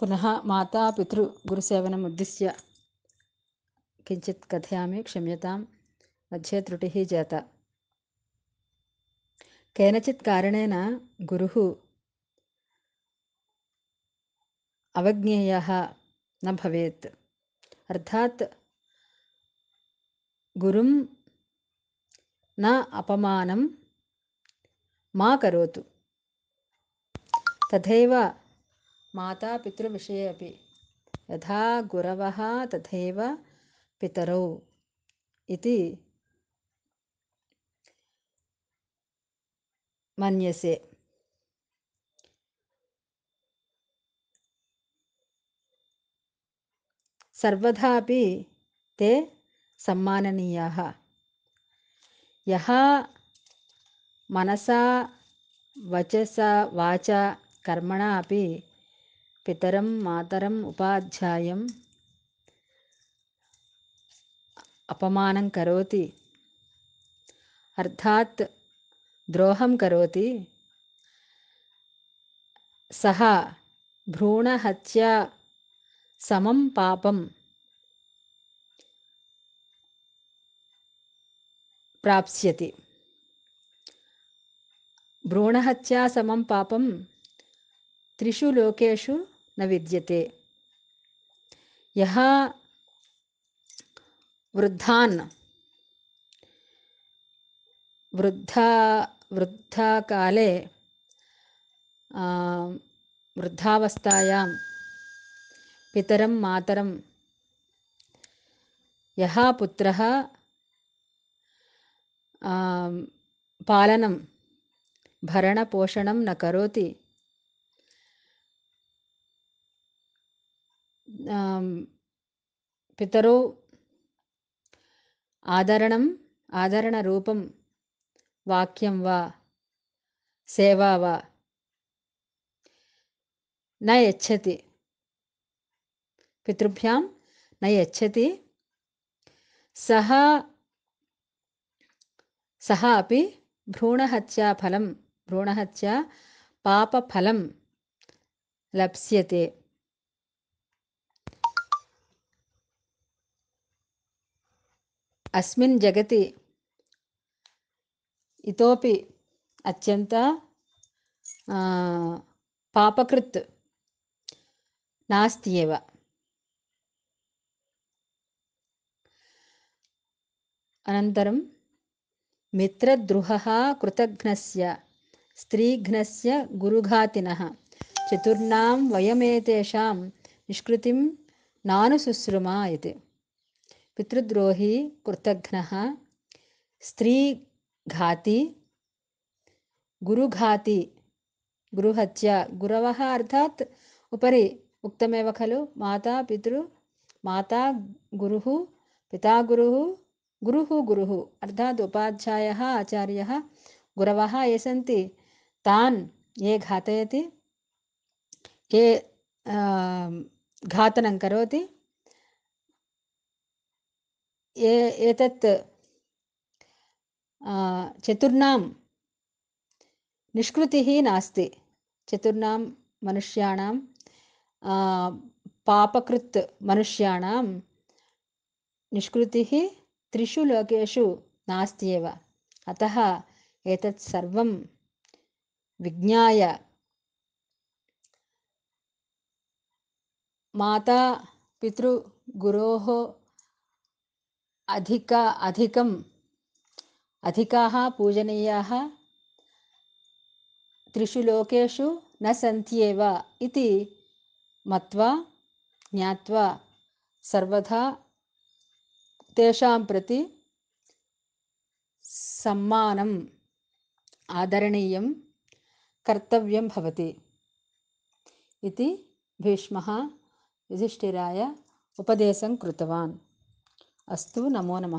पुनः मातापितृगुरुसेवनमुद्दिश्य किञ्चित् कथयामि क्षम्यतां मध्ये त्रुटिः जाता केनचित् कारणेन गुरुः अवज्ञेयः न भवेत् अर्थात् गुरुं न अपमानं मा करोतु तथैव माता मातापितृविषये अपि यथा गुरवः तथैव पितरौ इति मन्यसे सर्वदापि ते सम्माननीयाः यः मनसा वचसा वाचा कर्मणा अपि పితరం మాతరం ఉపాధ్యాయం అపమానం కరోతి అర్థాత్ ద్రోహం కరోతి సహ భ్రూణహత్య సమం పాపం ప్రాప్స్యతి భ్రూణహత్యా సమం పాపం త్రిషు లోకేషు न विद्यते यः वृद्धान् वृद्धा वृद्धाकाले वृद्धावस्थायां पितरं मातरं यः पुत्रः पालनं भरणपोषणं न करोति పితరు ఆదరణం ఆదరణ రూపం వాక్యం వా సేవా వా న పితృభ్యాం న సహ సహ అపి భ్రూణహత్యాఫలం భ్రూణహత్యా పాపఫలం లప్స్యతే అస్మిన్ జగతి ఇతోపి అత్యంత పాపకృత్ నాస్తి ఏవ అనంతరం మిత్రద్రుహ కృతఘ్నస్య స్త్రీఘ్నస్య గురుఘాతిన చతుర్ణాం వయమేతేషాం నిష్కృతిం నానుశుశ్రుమా ఇది పితృద్రోహి కృతఘ్న స్త్రీఘాతి గురుఘాతి గురుహత్య గురవ అర్థాత్ ఉపరి ఉక్తమేవ ఖలు మాతా పితృ మాతా గురు పితా గురు గురు గురు అర్థాత్ ఉపాధ్యాయ ఆచార్య గురవ ఏ సంతి తాన్ ఏ ఘాతయతి ఏ ఘాతనం కరోతి ए एतत् चतुर्णां निष्कृतिः नास्ति चतुर्णां मनुष्याणां पापकृत् मनुष्याणां निष्कृतिः त्रिषु लोकेषु नास्ति एव अतः एतत् सर्वं विज्ञाय माता पितृगुरोः अधिका अधिकम् अधिकाः पूजनीयाः त्रिषु लोकेषु न सन्त्येव इति मत्वा ज्ञात्वा सर्वथा तेषां प्रति सम्मानम् आदरणीयं कर्तव्यं भवति इति भीष्मः युधिष्ठिराय उपदेशं कृतवान् అస్తు నమో నమ